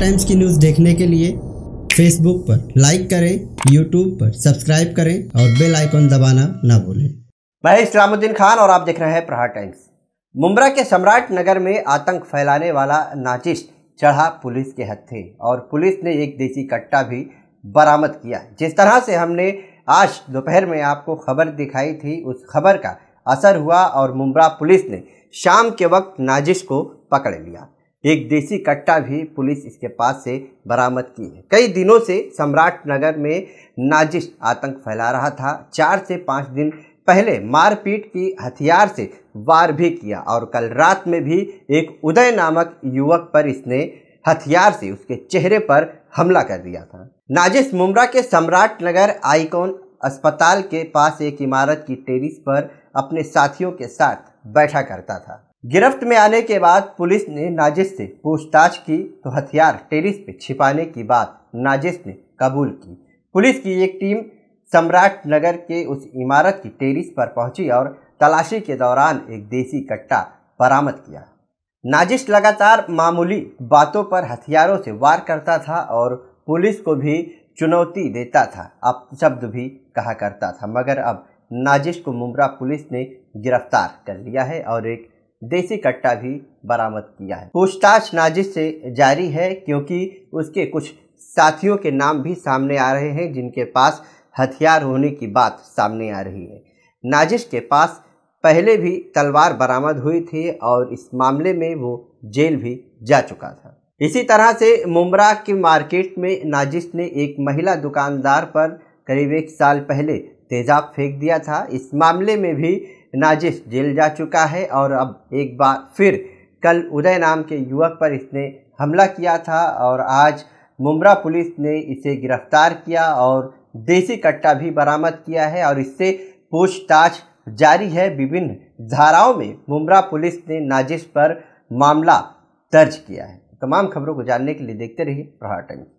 times की news देखने के लिए फेसबुक पर लाइक करें यूट्यूब पर सब्सक्राइब करें और बेल आइकॉन दबाना ना भूलें मैं इस्लामुद्दीन खान और आप देख रहे हैं प्रहार टाइम्स मुमरा के सम्राट नगर में आतंक फैलाने वाला नाचिश चढ़ा पुलिस के हत्थे और पुलिस ने एक देसी कट्टा भी बरामद किया जिस तरह से हमने आज दोपहर में आपको खबर दिखाई थी उस खबर का असर हुआ और मुमरा पुलिस ने शाम के वक्त नाजिश को पकड़ लिया एक देसी कट्टा भी पुलिस इसके पास से बरामद की है कई दिनों से सम्राट नगर में नाजिश आतंक फैला रहा था चार से पाँच दिन पहले मारपीट की हथियार से वार भी किया और कल रात में भी एक उदय नामक युवक पर इसने हथियार से उसके चेहरे पर हमला कर दिया था नाजिश मुमरा के सम्राट नगर आइकॉन अस्पताल के पास एक इमारत की टेरिस पर अपने साथियों के साथ बैठा करता था गिरफ्त में आने के बाद पुलिस ने नाजिश से पूछताछ की तो हथियार टेरिस पे छिपाने की बात नाजिश ने कबूल की पुलिस की एक टीम सम्राट नगर के उस इमारत की टेरिस पर पहुंची और तलाशी के दौरान एक देसी कट्टा बरामद किया नाजिश लगातार मामूली बातों पर हथियारों से वार करता था और पुलिस को भी चुनौती देता था अब शब्द भी कहा करता था मगर अब नाजिश को मुमरा पुलिस ने गिरफ्तार कर लिया है और एक देसी कट्टा भी बरामद किया है पूछताछ नाजिश से जारी है क्योंकि उसके कुछ साथियों के नाम भी सामने आ रहे हैं जिनके पास हथियार होने की बात सामने आ रही है नाजिश के पास पहले भी तलवार बरामद हुई थी और इस मामले में वो जेल भी जा चुका था इसी तरह से मुमरा की मार्केट में नाजिश ने एक महिला दुकानदार पर करीब एक साल पहले तेजाब फेंक दिया था इस मामले में भी नाजिश जेल जा चुका है और अब एक बार फिर कल उदय नाम के युवक पर इसने हमला किया था और आज मुमरा पुलिस ने इसे गिरफ्तार किया और देसी कट्टा भी बरामद किया है और इससे पूछताछ जारी है विभिन्न धाराओं में मुमरा पुलिस ने नाजिश पर मामला दर्ज किया है तमाम खबरों को जानने के लिए देखते रहिए प्रहार टाइम्स